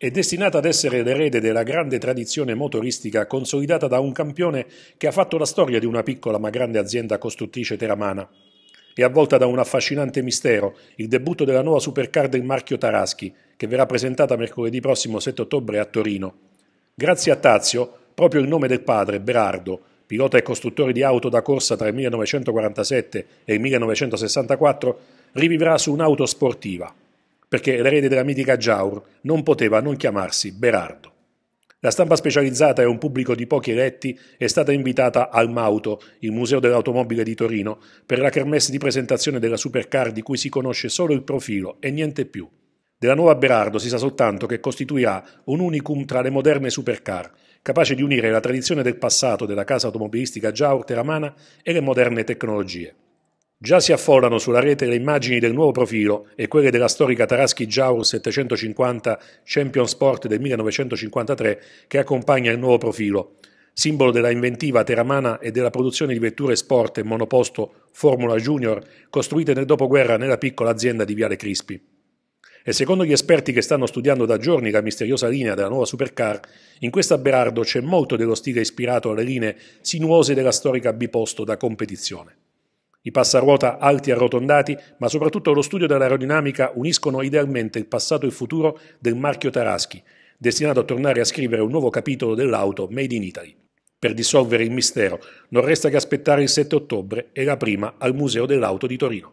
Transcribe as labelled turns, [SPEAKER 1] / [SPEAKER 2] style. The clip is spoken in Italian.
[SPEAKER 1] è destinata ad essere l'erede della grande tradizione motoristica consolidata da un campione che ha fatto la storia di una piccola ma grande azienda costruttrice teramana. È avvolta da un affascinante mistero, il debutto della nuova supercar del marchio Taraschi, che verrà presentata mercoledì prossimo 7 ottobre a Torino. Grazie a Tazio, proprio il nome del padre, Berardo, pilota e costruttore di auto da corsa tra il 1947 e il 1964, rivivrà su un'auto sportiva perché l'erede della mitica Giaur non poteva non chiamarsi Berardo. La stampa specializzata e un pubblico di pochi eletti è stata invitata al Mauto, il Museo dell'Automobile di Torino, per la kermesse di presentazione della supercar di cui si conosce solo il profilo e niente più. Della nuova Berardo si sa soltanto che costituirà un unicum tra le moderne supercar, capace di unire la tradizione del passato della casa automobilistica Giaur Teramana e le moderne tecnologie. Già si affollano sulla rete le immagini del nuovo profilo e quelle della storica Taraschi Jaur 750 Champion Sport del 1953 che accompagna il nuovo profilo, simbolo della inventiva teramana e della produzione di vetture sport e monoposto Formula Junior costruite nel dopoguerra nella piccola azienda di Viale Crispi. E secondo gli esperti che stanno studiando da giorni la misteriosa linea della nuova supercar, in questa Berardo c'è molto dello stile ispirato alle linee sinuose della storica biposto da competizione. I passaruota alti e arrotondati, ma soprattutto lo studio dell'aerodinamica uniscono idealmente il passato e il futuro del marchio Taraschi, destinato a tornare a scrivere un nuovo capitolo dell'auto Made in Italy. Per dissolvere il mistero non resta che aspettare il 7 ottobre e la prima al Museo dell'Auto di Torino.